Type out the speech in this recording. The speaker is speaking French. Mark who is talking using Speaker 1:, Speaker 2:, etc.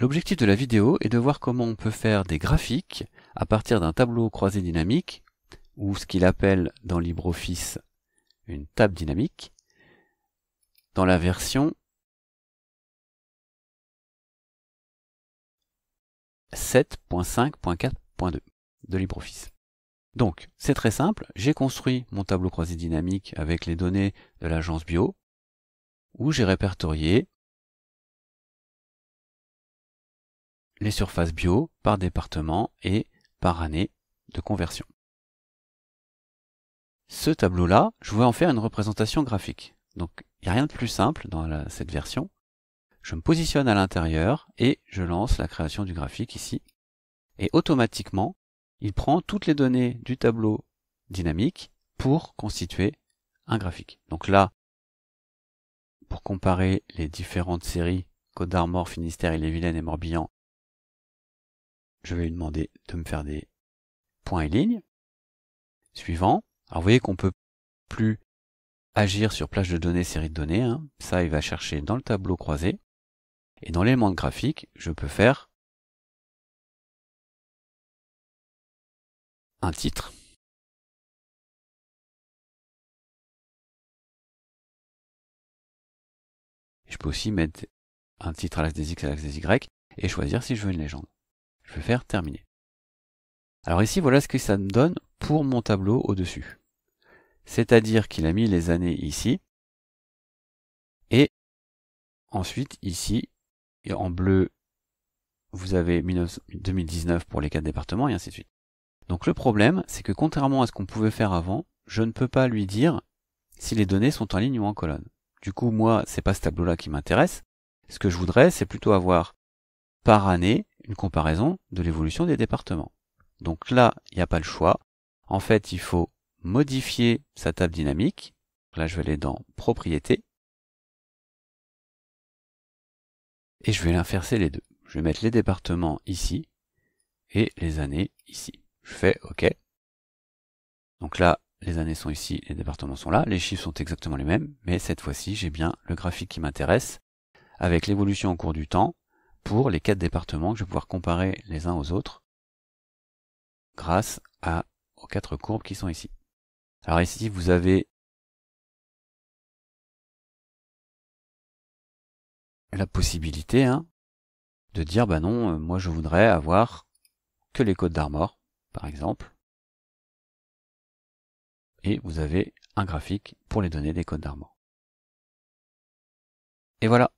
Speaker 1: L'objectif de la vidéo est de voir comment on peut
Speaker 2: faire des graphiques à partir d'un tableau croisé dynamique, ou ce qu'il appelle dans
Speaker 1: LibreOffice une table dynamique, dans la version 7.5.4.2 de LibreOffice. Donc, c'est très simple, j'ai construit
Speaker 2: mon tableau croisé dynamique avec les données de l'agence bio, où j'ai répertorié
Speaker 1: les surfaces bio par département et par année de conversion.
Speaker 2: Ce tableau-là, je vais en faire une représentation graphique. Donc il n'y a rien de plus simple dans cette version. Je me positionne à l'intérieur et je lance la création du graphique ici. Et automatiquement, il prend toutes les données du tableau dynamique pour constituer un graphique. Donc là, pour comparer les différentes séries Côte d'Armor, Finistère, et vilaine et Morbihan je vais lui demander de me faire des points et lignes. Suivant. Alors vous voyez qu'on peut plus agir sur plage de données, série de données. Hein. Ça, il va chercher dans le
Speaker 1: tableau croisé. Et dans l'élément graphique, je peux faire un titre. Je peux aussi mettre un titre à l'axe des X, à l'axe des Y, et choisir si je veux une légende. Je vais faire
Speaker 2: terminer. Alors ici, voilà ce que ça me donne pour mon tableau au-dessus. C'est-à-dire qu'il a mis les années ici. Et ensuite, ici, en bleu, vous avez 2019 pour les quatre départements, et ainsi de suite. Donc le problème, c'est que contrairement à ce qu'on pouvait faire avant, je ne peux pas lui dire si les données sont en ligne ou en colonne. Du coup, moi, c'est pas ce tableau-là qui m'intéresse. Ce que je voudrais, c'est plutôt avoir par année une comparaison de l'évolution des départements. Donc là, il n'y a pas le choix. En fait, il faut modifier sa table dynamique. Là, je vais aller dans Propriétés. Et je vais l'inverser les deux. Je vais mettre les départements ici et les années ici. Je fais OK. Donc là, les années sont ici, les départements sont là, les chiffres sont exactement les mêmes, mais cette fois-ci, j'ai bien le graphique qui m'intéresse, avec l'évolution au cours du temps, pour les quatre départements que je vais pouvoir comparer les uns aux autres
Speaker 1: grâce à, aux quatre courbes qui sont ici. Alors ici, vous avez la possibilité hein, de dire, bah non, euh, moi je voudrais avoir que les codes d'Armor, par exemple. Et vous avez un graphique pour les données des codes d'Armor. Et voilà,